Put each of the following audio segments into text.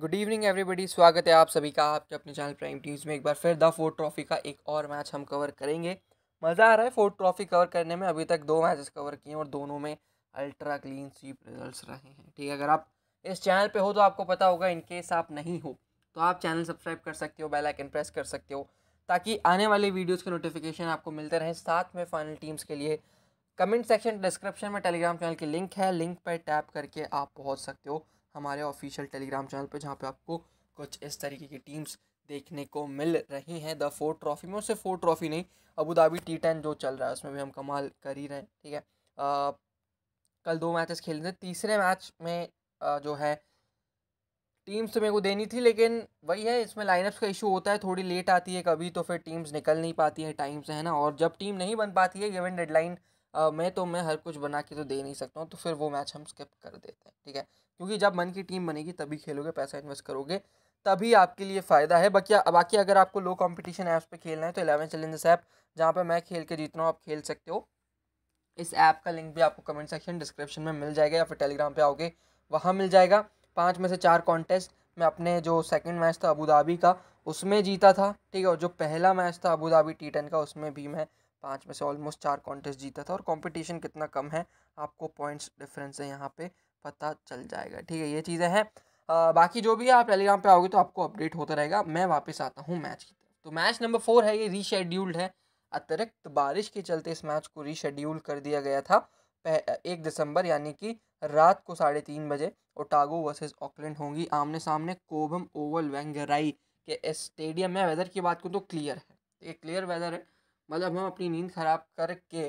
good evening everybody स्वागत है आप सभी का आपके अपने चैनल प्राइम टीवी में एक बार फिर द फोर्थ ट्रॉफी का एक और मैच हम कवर करेंगे मज़ा आ रहा है फोर्थ ट्रॉफी कवर करने में अभी तक दो मैचेस कवर किए हैं और दोनों में अल्ट्रा क्लीन स्वीप रिजल्ट्स रहे हैं ठीक है अगर आप इस चैनल पे हो तो आपको पता होगा इनकेस आप नहीं हो तो आप चैनल सब्सक्राइब कर सकते हो बेल आइकन प्रेस कर सकते हो ताकि आने वाले वीडियोज़ के नोटिफिकेशन आपको मिलते रहें साथ में फाइनल टीम्स के लिए कमेंट सेक्शन डिस्क्रिप्शन में टेलीग्राम चैनल की लिंक है लिंक पर टैप करके आप पहुँच सकते हो हमारे ऑफिशियल टेलीग्राम चैनल पर जहाँ पर आपको कुछ इस तरीके की टीम्स देखने को मिल रही हैं द फोर ट्रॉफी में उससे फोर ट्रॉफी नहीं अबू धाबी टी टेन जो चल रहा है उसमें भी हम कमाल कर ही रहे हैं ठीक है आ, कल दो मैचेस खेले थे तीसरे मैच में आ, जो है टीम्स तो मेरे को देनी थी लेकिन वही है इसमें लाइनअप्स का इशू होता है थोड़ी लेट आती है कभी तो फिर टीम्स निकल नहीं पाती है टाइम से है ना और जब टीम नहीं बन पाती है गिवन डेडलाइन मैं तो मैं हर कुछ बना के तो दे नहीं सकता हूँ तो फिर वो मैच हम स्किप कर देते हैं ठीक है क्योंकि जब मन की टीम बनेगी तभी खेलोगे पैसा इन्वेस्ट करोगे तभी आपके लिए फ़ायदा है बाकी बाकी अगर आपको लो कंपटीशन ऐप्स पे खेलना है तो एलेवन चैलेंजेस ऐप जहाँ पे मैं खेल के जीत रहा हूँ आप खेल सकते हो इस ऐप का लिंक भी आपको कमेंट सेक्शन डिस्क्रिप्शन में मिल जाएगा या फिर टेलीग्राम पे आओगे वहाँ मिल जाएगा पाँच में से चार कॉन्टेस्ट मैं अपने जो सेकेंड मैच था अबू धाबी का उसमें जीता था ठीक है और जो पहला मैच था अबू धाबी टी टेन का उसमें भी मैं पाँच में से ऑलमोस्ट चार कॉन्टेस्ट जीता था और कॉम्पिटिशन कितना कम है आपको पॉइंट्स डिफरेंस है यहाँ पर पता चल जाएगा ठीक है ये चीज़ें हैं बाकी जो भी है आप टेलीग्राम पे आओगे तो आपको अपडेट होता रहेगा मैं वापस आता हूँ मैच की तरफ तो मैच नंबर फोर है ये रीशेड्यूल्ड है अतिरिक्त बारिश के चलते इस मैच को रीशेड्यूल कर दिया गया था एक दिसंबर यानी कि रात को साढ़े तीन बजे ओटागो वर्सेस ऑकलैंड होंगी आमने सामने कोबम ओवल वेंगराई के स्टेडियम में वेदर की बात करूँ तो क्लियर है ये क्लियर वेदर है मतलब हम अपनी नींद खराब करके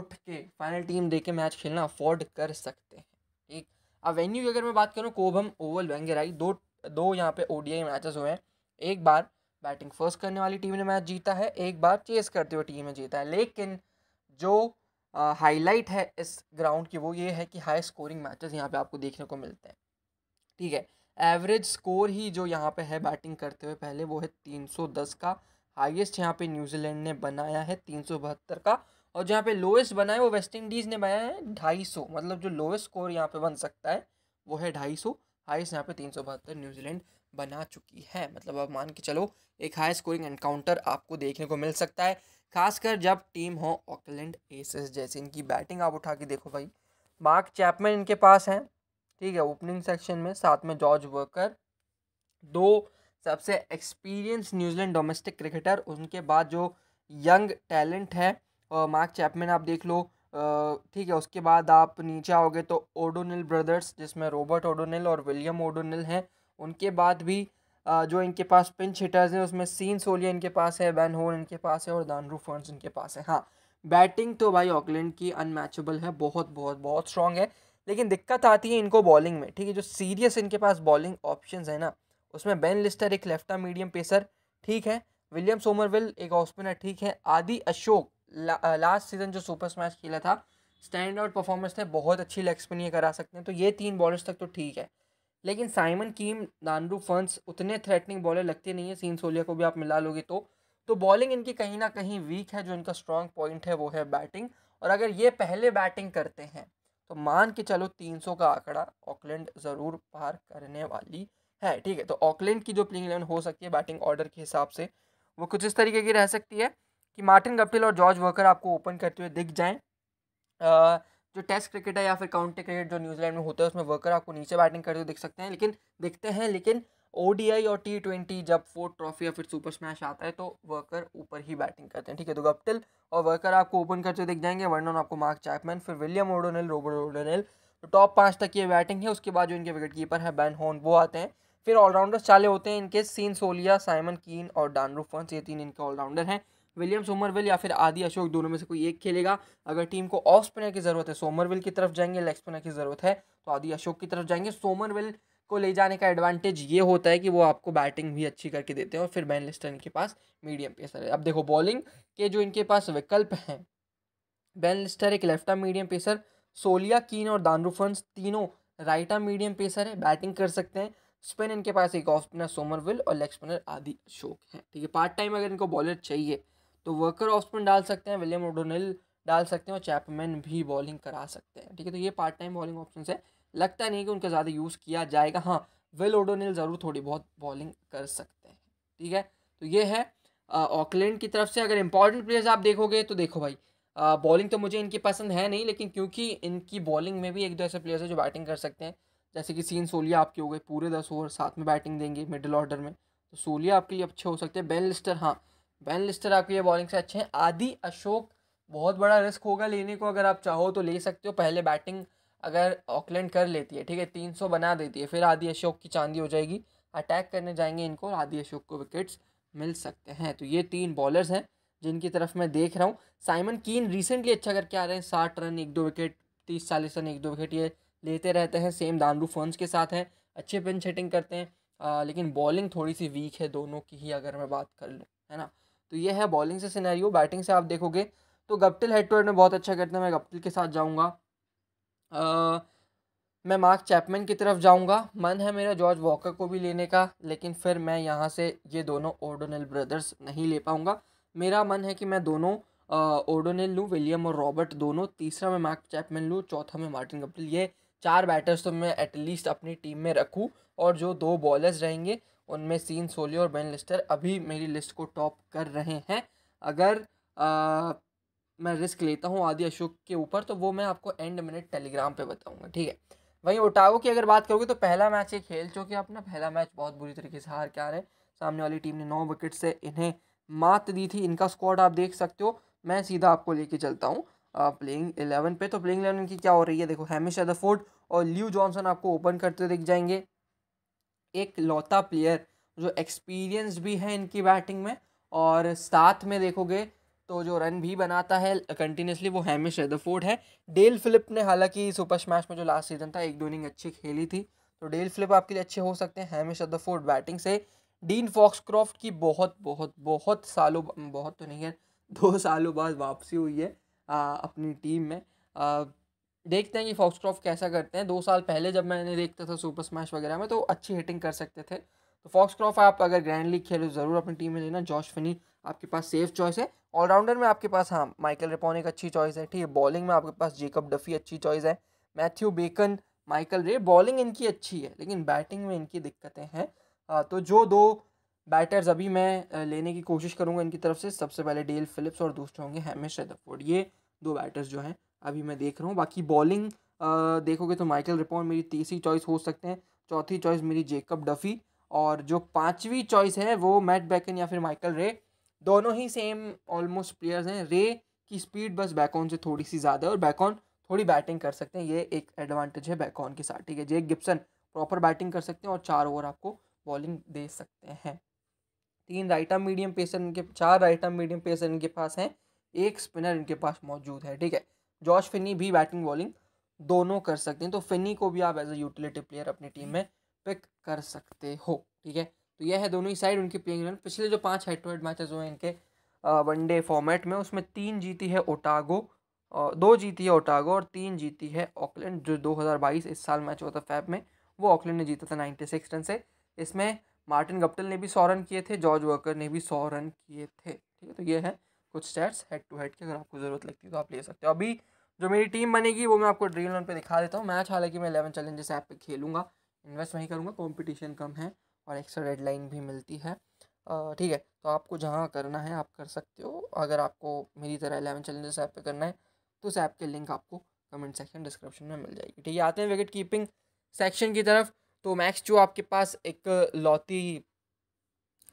उठ के फाइनल टीम दे के मैच खेलना अफोर्ड कर सकते हैं ठीक अब वेन्यू की अगर मैं बात करूँ कोबम ओवल वेंगेराई दो दो यहाँ पे ओडीआई मैचेस हुए हैं एक बार बैटिंग फर्स्ट करने वाली टीम ने मैच जीता है एक बार चेस करते हुए टीम ने जीता है लेकिन जो हाईलाइट है इस ग्राउंड की वो ये है कि हाई स्कोरिंग मैचेस यहाँ पे आपको देखने को मिलते हैं ठीक है एवरेज स्कोर ही जो यहाँ पे है बैटिंग करते हुए पहले वो है तीन का हाइएस्ट यहाँ पर न्यूजीलैंड ने बनाया है तीन का और जहाँ पे लोएस्ट बना है वो वेस्ट इंडीज़ ने बनाया है ढाई सौ मतलब जो लोएस्ट स्कोर यहाँ पे बन सकता है वो है ढाई सौ हाइस्ट यहाँ पे तीन सौ बहत्तर न्यूजीलैंड बना चुकी है मतलब आप मान के चलो एक हाई स्कोरिंग एनकाउंटर आपको देखने को मिल सकता है खासकर जब टीम हो ऑकलैंड एसेस जैसे इनकी बैटिंग आप उठा के देखो भाई मार्क चैपमैन इनके पास हैं ठीक है ओपनिंग सेक्शन में साथ में जॉर्ज वर्कर दो सबसे एक्सपीरियंस न्यूजीलैंड डोमेस्टिक क्रिकेटर उनके बाद जो यंग टैलेंट है मार्क चैपमैन आप देख लो ठीक है उसके बाद आप नीचे आओगे तो ओडोनिल ब्रदर्स जिसमें रॉबर्ट ओडोनिल और विलियम ओडोनिल हैं उनके बाद भी जो इनके पास पिंच हिटर्स हैं उसमें सीन सोलिया इनके पास है बैन होन इनके पास है और दानरू फर्न्स इनके पास है हाँ बैटिंग तो भाई ऑकलैंड की अनमैचबल है बहुत बहुत बहुत स्ट्रॉन्ग है लेकिन दिक्कत आती है इनको बॉलिंग में ठीक है जो सीरियस इनके पास बॉलिंग ऑप्शन है ना उसमें बेन लिस्टर एक लेफ्टा मीडियम पेसर ठीक है विलियम सोमरविल एक ऑफ स्पिनर ठीक है आदि अशोक ला, लास्ट सीजन जो सुपर स्मैश खेला था स्टैंड आउट परफॉर्मेंस थे बहुत अच्छी लेग स्पिन ये करा सकते हैं तो ये तीन बॉलर्स तक तो ठीक है लेकिन साइमन कीम दानरू फंस उतने थ्रेटनिंग बॉलर लगते नहीं है सीन सोलिया को भी आप मिला लोगे तो तो बॉलिंग इनकी कहीं ना कहीं वीक है जो इनका स्ट्रॉन्ग पॉइंट है वो है बैटिंग और अगर ये पहले बैटिंग करते हैं तो मान के चलो 300 का आंकड़ा ऑकलैंड ज़रूर पार करने वाली है ठीक है तो ऑकलैंड की जो प्लेइंग इलेवन हो सकती है बैटिंग ऑर्डर के हिसाब से वो कुछ इस तरीके की रह सकती है कि मार्टिन गप्टिल और जॉर्ज वर्कर आपको ओपन करते हुए दिख जाएँ जो टेस्ट क्रिकेट है या फिर काउंटर क्रिकेट जो न्यूजीलैंड में होता है उसमें वर्कर आपको नीचे बैटिंग करते हुए दिख सकते हैं लेकिन दिखते हैं लेकिन ओ और टी ट्वेंटी जब फोर्थ ट्रॉफी या फिर सुपर स्मैश आता है तो वर्कर ऊपर ही बैटिंग करते हैं ठीक है तो गप्टिल और वर्कर आपको ओपन करते हुए दिख जाएंगे वर्नन आपको मार्क चैपमैन फिर विलियम ओडोनल रोबर्ट ओडोनल तो टॉप पाँच तक ये बैटिंग है उसके बाद जो इनके विकेट कीपर है बैन होन वो आते हैं फिर ऑलराउंडर्स चाले होते हैं इनके सीन सोलिया साइमन कीन और फंस ये तीन इनके ऑलराउंडर हैं विलियम सोमरविल या फिर आदि अशोक दोनों में से कोई एक खेलेगा अगर टीम को ऑफ स्पिनर की ज़रूरत है सोमरविल की तरफ जाएंगे लेग स्पिनर की ज़रूरत है तो आदि अशोक की तरफ जाएंगे सोमरविल को ले जाने का एडवांटेज ये होता है कि वो आपको बैटिंग भी अच्छी करके देते हैं और फिर बैन लिस्टर इनके पास मीडियम पेसर है अब देखो बॉलिंग के जो इनके पास विकल्प हैं बैन लिस्टर एक लेफ्ट आर्म मीडियम पेसर सोलिया कीन और दानरूफंस तीनों राइट आर्म मीडियम पेसर है बैटिंग कर सकते हैं स्पिन इनके पास एक ऑफ स्पिनर सोमरविल और लेग स्पिनर आदि अशोक है ठीक है पार्ट टाइम अगर इनको बॉलर चाहिए तो वर्कर ऑफ स्पिन डाल सकते हैं विलियम ओडोनिल डाल सकते हैं और चैपमैन भी बॉलिंग करा सकते हैं ठीक है तो ये पार्ट टाइम बॉलिंग ऑप्शन है लगता नहीं कि उनका ज़्यादा यूज़ किया जाएगा हाँ विल ओडोनिल ज़रूर थोड़ी बहुत बॉलिंग कर सकते हैं ठीक है तो ये है ऑकलैंड की तरफ से अगर इंपॉर्टेंट प्लेयर्स आप देखोगे तो देखो भाई बॉलिंग तो मुझे इनकी पसंद है नहीं लेकिन क्योंकि इनकी बॉलिंग में भी एक दो ऐसे प्लेयर्स हैं जो बैटिंग कर सकते हैं जैसे कि सीन सोलिया आपके हो गए पूरे दस ओवर साथ में बैटिंग देंगे मिडिल ऑर्डर में तो सोलिया आपके लिए अच्छे हो सकते हैं बेन लिस्टर हाँ बैन लिस्टर आपके ये बॉलिंग से अच्छे हैं आदि अशोक बहुत बड़ा रिस्क होगा लेने को अगर आप चाहो तो ले सकते हो पहले बैटिंग अगर ऑकलैंड कर लेती है ठीक है तीन सौ बना देती है फिर आदि अशोक की चांदी हो जाएगी अटैक करने जाएंगे इनको आदि अशोक को विकेट्स मिल सकते हैं तो ये तीन बॉलर्स हैं जिनकी तरफ मैं देख रहा हूँ साइमन कीन रिसेंटली अच्छा करके आ रहे हैं साठ रन एक दो विकेट तीस चालीस रन एक दो विकेट ये लेते रहते हैं सेम दानरू फंस के साथ हैं अच्छे पिन सेटिंग करते हैं आ, लेकिन बॉलिंग थोड़ी सी वीक है दोनों की ही अगर मैं बात कर लूँ है ना तो ये है बॉलिंग से सिनेरियो बैटिंग से आप देखोगे तो गप्टिल हेड टू हेड में बहुत अच्छा करते हैं मैं गप्टिल के साथ जाऊँगा मैं मार्क चैपमैन की तरफ जाऊँगा मन है मेरा जॉर्ज वॉकर को भी लेने का लेकिन फिर मैं यहाँ से ये दोनों ओडोनल ब्रदर्स नहीं ले पाऊँगा मेरा मन है कि मैं दोनों ओडोनिल लूँ विलियम और रॉबर्ट दोनों तीसरा मैं मार्क चैपमैन लूँ चौथा मैं मार्टिन गप्टिल ये चार बैटर्स तो मैं एटलीस्ट अपनी टीम में रखूँ और जो दो बॉलर्स रहेंगे उनमें सीन सोली और बेन लिस्टर अभी मेरी लिस्ट को टॉप कर रहे हैं अगर आ, मैं रिस्क लेता हूँ आदि अशोक के ऊपर तो वो मैं आपको एंड मिनट टेलीग्राम पर बताऊँगा ठीक है वहीं ओटावो की अगर बात करोगे तो पहला मैच ये खेल चुके अपना पहला मैच बहुत बुरी तरीके से हार के आ रहे हैं सामने वाली टीम ने नौ विकेट से इन्हें मात दी थी इनका स्क्वाड आप देख सकते हो मैं सीधा आपको लेके चलता हूँ प्लेइंग एलेवन पे तो प्लेइंग एलेवन की क्या हो रही है देखो हैमिश अदरफोर्ड और ल्यू जॉनसन आपको ओपन करते दिख जाएंगे एक लौता प्लेयर जो एक्सपीरियंस भी है इनकी बैटिंग में और साथ में देखोगे तो जो रन भी बनाता है कंटिन्यूसली वो हैमिश रेदरफोर्ड है डेल फिलिप ने हालांकि सुपर स्मैश में जो लास्ट सीजन था एक दो इनिंग अच्छी खेली थी तो डेल फिलिप आपके लिए अच्छे हो सकते हैं हैमिश रेदरफोर्ड बैटिंग से डीन फॉक्सक्रॉफ्ट की बहुत बहुत बहुत सालों बहुत तो नहीं है दो सालों बाद वापसी हुई है आ, अपनी टीम में आ, देखते हैं कि फॉक्सक्रॉफ कैसा करते हैं दो साल पहले जब मैंने देखता था सुपर स्मैश वगैरह में तो अच्छी हिटिंग कर सकते थे तो फॉक्सक्रॉफ आप अगर ग्रैंड लीग खेलो ज़रूर अपनी टीम में लेना जॉश फनी आपके पास सेफ चॉइस है ऑलराउंडर में आपके पास हाँ माइकल रिपोन एक अच्छी चॉइस है ठीक है बॉलिंग में आपके पास जेकब डफी अच्छी चॉइस है Matthew Bacon Michael Rae bowling इनकी अच्छी है लेकिन बैटिंग में इनकी दिक्कतें हैं हाँ, तो जो दो बैटर्स अभी मैं लेने की कोशिश करूँगा इनकी तरफ से सबसे पहले डेल फिलिप्स और दूसरे होंगे हेमेश रेदरफोर्ड ये दो बैटर्स जो हैं अभी मैं देख रहा हूँ बाकी बॉलिंग देखोगे तो माइकल रिपोर्ट मेरी तीसरी चॉइस हो सकते हैं चौथी चॉइस मेरी जेकब डफ़ी और जो पाँचवीं चॉइस है वो मैट बैकन या फिर माइकल रे दोनों ही सेम ऑलमोस्ट प्लेयर्स हैं रे की स्पीड बस बैकऑन से थोड़ी सी ज़्यादा है और बैकऑन थोड़ी बैटिंग कर सकते हैं ये एक एडवांटेज है बैकऑन के साथ ठीक है जेक गिप्सन प्रॉपर बैटिंग कर सकते हैं और चार ओवर आपको बॉलिंग दे सकते हैं तीन राइट आर्म मीडियम पेसर इनके चार राइट आर्म मीडियम पेसर इनके पास हैं एक स्पिनर इनके पास मौजूद है ठीक है जॉश फिनी भी बैटिंग बॉलिंग दोनों कर सकते हैं तो फिनी को भी आप एज अ यूटिलिटी प्लेयर अपनी टीम में पिक कर सकते हो ठीक है तो यह है दोनों ही साइड उनकी प्लेइंग इलेवन पिछले जो पाँच हेड टू हेड मैचेज हुए इनके वनडे फॉर्मेट में उसमें तीन जीती है ओटागो दो जीती है ओटागो और तीन जीती है ऑकलैंड जो 2022 इस साल मैच हुआ था फैब में वो ऑकलैंड ने जीता था 96 रन से इसमें मार्टिन गप्टल ने भी सौ रन किए थे जॉर्ज वर्कर ने भी सौ रन किए थे ठीक है तो ये है कुछ स्टेट्स हेड टू हेड की अगर आपको ज़रूरत लगती है तो आप ले सकते हो अभी जो मेरी टीम बनेगी वो मैं आपको ड्रीम लोन पर दिखा देता हूँ मैच हालांकि मैं इलेवन चैलेंजेस ऐप पे खेलूँगा इन्वेस्ट वहीं करूँगा कंपटीशन कम है और एक्स्ट्रा डेडलाइन भी मिलती है ठीक है तो आपको जहाँ करना है आप कर सकते हो अगर आपको मेरी तरह एलेवन चैलेंजेस ऐप पर करना है तो उस ऐप के लिंक आपको कमेंट सेक्शन डिस्क्रिप्शन में मिल जाएगी ठीक है आते हैं विकेट कीपिंग सेक्शन की तरफ तो मैक्स जो आपके पास एक लौती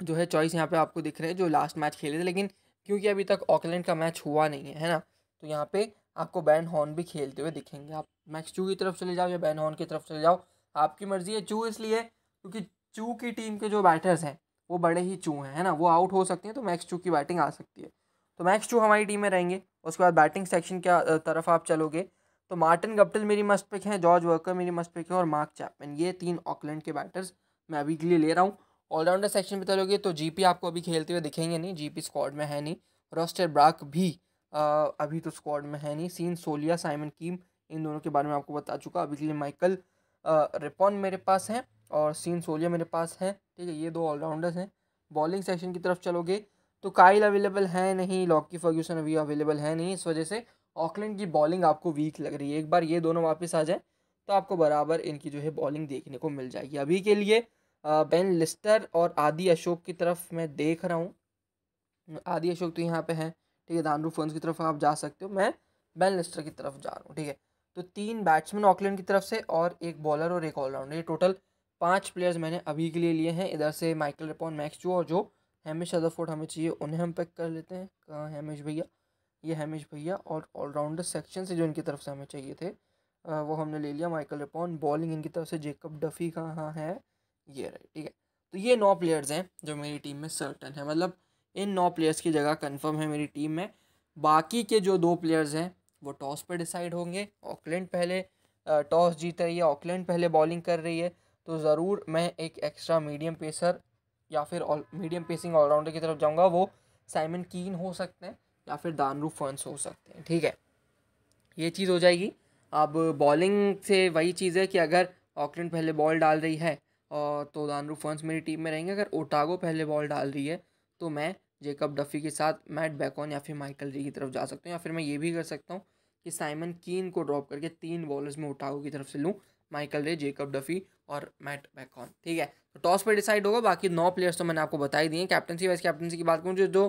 जो है चॉइस यहाँ पे आपको दिख रहे हैं जो लास्ट मैच खेले थे लेकिन क्योंकि अभी तक ऑकलैंड का मैच हुआ नहीं है है ना तो यहाँ पे आपको बैन हॉर्न भी खेलते हुए दिखेंगे आप मैक्स चू की तरफ चले जाओ या बैन हॉर्न की तरफ चले जाओ आपकी मर्जी है चू इसलिए क्योंकि चू की टीम के जो बैटर्स हैं वो बड़े ही चू हैं है ना वो आउट हो सकते हैं तो मैक्स चू की बैटिंग आ सकती है तो मैक्स चू हमारी टीम में रहेंगे उसके बाद बैटिंग सेक्शन के तरफ आप चलोगे तो मार्टिन गप्टिल मेरी मस्ट पिक है जॉर्ज वर्कर मेरी मस्ट पिक है और मार्क चैपमैन ये तीन ऑकलैंड के बैटर्स मैं अभी के लिए ले रहा हूँ ऑलराउंडर सेक्शन पे चलोगे तो जीपी आपको अभी खेलते हुए दिखेंगे नहीं जीपी स्क्वाड में है नहीं रोस्टर ब्राक भी आ, अभी तो स्क्वाड में है नहीं सीन सोलिया साइमन कीम इन दोनों के बारे में आपको बता चुका अभी के लिए माइकल रिपॉन मेरे पास हैं और सीन सोलिया मेरे पास हैं ठीक है ये दो ऑलराउंडर्स हैं बॉलिंग सेक्शन की तरफ चलोगे तो काइल अवेलेबल है नहीं लॉकी फर्ग्यूसन अभी अवेलेबल है नहीं इस वजह से ऑकलैंड की बॉलिंग आपको वीक लग रही है एक बार ये दोनों वापस आ जाए तो आपको बराबर इनकी जो है बॉलिंग देखने को मिल जाएगी अभी के लिए बेन लिस्टर और आदि अशोक की तरफ मैं देख रहा हूँ आदि अशोक तो यहाँ पे हैं ठीक है दानरू फोन्स की तरफ आप जा सकते हो मैं बेन लिस्टर की तरफ जा रहा हूँ ठीक है तो तीन बैट्समैन ऑकलैंड की तरफ से और एक बॉलर और एक ऑलराउंडर ये टोटल पाँच प्लेयर्स मैंने अभी के लिए लिए हैं इधर से माइकल रिपोन मैक्स जो और जो हेमिश अदरफोर्ड हमें चाहिए उन्हें हम पैक कर लेते हैं कहाँ हेमिश भैया ये हेमेश भैया और ऑलराउंडर सेक्शन से जो इनकी तरफ से हमें चाहिए थे वो हमने ले लिया माइकल रिपोन बॉलिंग इनकी तरफ से जेकब डफी का है ये रहे ठीक है तो ये नौ प्लेयर्स हैं जो मेरी टीम में सर्टन है मतलब इन नौ प्लेयर्स की जगह कंफर्म है मेरी टीम में बाकी के जो दो प्लेयर्स हैं वो टॉस पर डिसाइड होंगे ऑकलैंड पहले टॉस जीत रही है ऑकलैंड पहले बॉलिंग कर रही है तो ज़रूर मैं एक एक्स्ट्रा मीडियम पेसर या फिर मीडियम पेसिंग ऑलराउंडर की तरफ जाऊँगा वो साइमन कीन हो सकते हैं या फिर दानरू फंस हो सकते हैं ठीक है ये चीज़ हो जाएगी अब बॉलिंग से वही चीज़ है कि अगर ऑकलैंड पहले बॉल डाल रही है और तो दानरू फंस मेरी टीम में रहेंगे अगर ओटागो पहले बॉल डाल रही है तो मैं जेकब डफी के साथ मैट बैकॉन या फिर माइकल री की तरफ जा सकता हूँ या फिर मैं ये भी कर सकता हूँ कि साइमन कीन को ड्रॉप करके तीन बॉलर्स में ओटागो की तरफ से लूँ माइकल रे जेकब डफी और मैट बैकॉन ठीक है तो टॉस पर डिसाइड होगा बाकी नौ प्लेयर्स तो मैंने आपको बता ही दिए कैप्टनसी वाइस कैप्टनसी की बात करूँ जो जो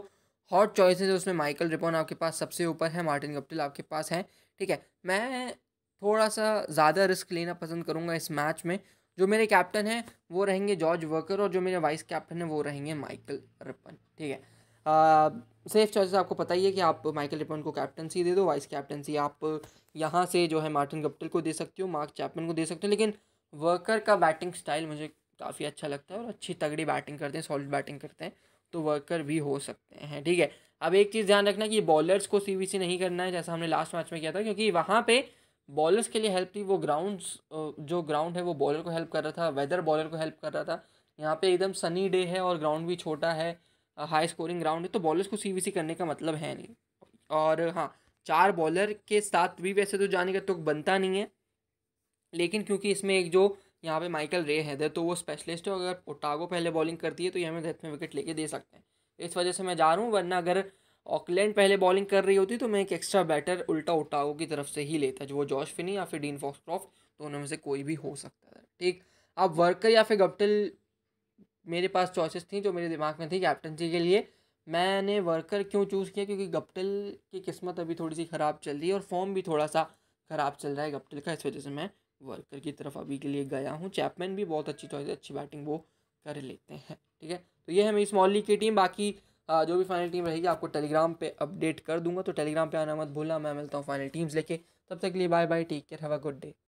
हॉट चॉइसेस है उसमें माइकल रिपोन आपके पास सबसे ऊपर है मार्टिन गप्टिल आपके पास है ठीक है मैं थोड़ा सा ज़्यादा रिस्क लेना पसंद करूँगा इस मैच में जो मेरे कैप्टन हैं वो रहेंगे जॉर्ज वर्कर और जो मेरे वाइस कैप्टन हैं वो रहेंगे माइकल रिपन ठीक है सेफ चॉइसेस आपको पता ही है कि आप माइकल रिपन को कैप्टनसी दे दो वाइस कैप्टनसी आप यहाँ से जो है मार्टिन गप्टिल को दे सकते हो मार्क चैपमन को दे सकते हो लेकिन वर्कर का बैटिंग स्टाइल मुझे काफ़ी अच्छा लगता है और अच्छी तगड़ी बैटिंग करते हैं सॉलिड बैटिंग करते हैं तो वर्कर भी हो सकते हैं ठीक है अब एक चीज़ ध्यान रखना कि बॉलर्स को सी नहीं करना है जैसा हमने लास्ट मैच में किया था क्योंकि वहाँ पर बॉलर्स के लिए हेल्प थी वो ग्राउंड्स जो ग्राउंड है वो बॉलर को हेल्प कर रहा था वेदर बॉलर को हेल्प कर रहा था यहाँ पे एकदम सनी डे है और ग्राउंड भी छोटा है हाई स्कोरिंग ग्राउंड है तो बॉलर्स को सी करने का मतलब है नहीं और हाँ चार बॉलर के साथ भी वैसे तो जाने का तुक तो बनता नहीं है लेकिन क्योंकि इसमें एक जो यहाँ पे माइकल रे हैदर तो वो स्पेशलिस्ट है अगर ओटागो पहले बॉलिंग करती है तो ये हमें डेथ में विकेट लेके दे सकते हैं इस वजह से मैं जा रहा हूँ वरना अगर ऑकलैंड पहले बॉलिंग कर रही होती तो मैं एक एक्स्ट्रा बैटर उल्टा उटाओ की तरफ से ही लेता जो वो जॉश फिनी या फिर डीन फॉक्सक्रॉफ्ट दोनों तो में से कोई भी हो सकता था ठीक अब वर्कर या फिर गप्टल मेरे पास चॉइसेस थी जो मेरे दिमाग में थी कैप्टनसी के लिए मैंने वर्कर क्यों चूज़ किया क्योंकि गप्टल की किस्मत अभी थोड़ी सी ख़राब चल रही है और फॉर्म भी थोड़ा सा ख़राब चल रहा है गप्टल का इस वजह से मैं वर्कर की तरफ अभी के लिए गया हूँ चैपमैन भी बहुत अच्छी चॉइस है अच्छी बैटिंग वो कर लेते हैं ठीक है तो ये है मेरी स्मॉल लीग की टीम बाकी जो भी फाइनल टीम रहेगी आपको टेलीग्राम पे अपडेट कर दूंगा तो टेलीग्राम पे आना मत भूलना मैं मिलता हूँ फाइनल टीम्स लेके तब तक के लिए bye bye take care have a good day